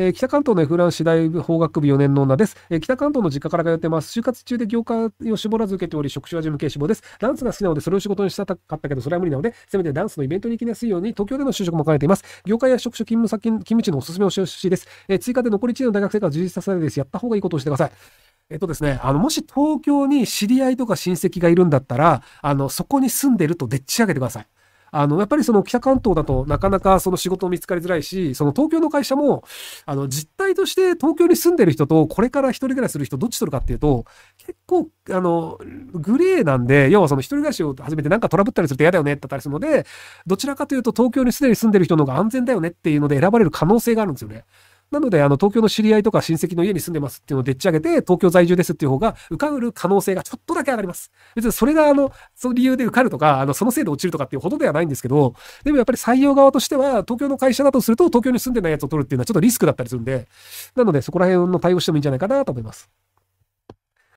えー、北関東の F ラン市大法学部4年の女です、えー、北関東の実家から通ってます。就活中で業界を絞らず受けており、職種は事務系志望です。ダンスが好きなので、それを仕事にしたかったけど、それは無理なので、せめてダンスのイベントに行きやすいように、東京での就職も兼ねています。業界や職種、勤務先、勤務地のおすすめをしてほしいです。えー、追加で残り1年の大学生活を充実させるです。やった方がいいことをしてください。えっとですね、あの、もし東京に知り合いとか親戚がいるんだったら、あの、そこに住んでるとでっち上げてください。あの、やっぱりその北関東だとなかなかその仕事を見つかりづらいし、その東京の会社も、あの、実態として東京に住んでる人とこれから一人暮らしする人どっち取るかっていうと、結構、あの、グレーなんで、要はその一人暮らしを始めてなんかトラブったりすると嫌だよねって言ったりするので、どちらかというと東京にすでに住んでる人の方が安全だよねっていうので選ばれる可能性があるんですよね。なので、あの、東京の知り合いとか親戚の家に住んでますっていうのをでっち上げて、東京在住ですっていう方が、受かる可能性がちょっとだけ上がります。別にそれが、あの、その理由で受かるとか、あの、そのせいで落ちるとかっていうほどではないんですけど、でもやっぱり採用側としては、東京の会社だとすると、東京に住んでないやつを取るっていうのはちょっとリスクだったりするんで、なので、そこら辺の対応してもいいんじゃないかなと思います。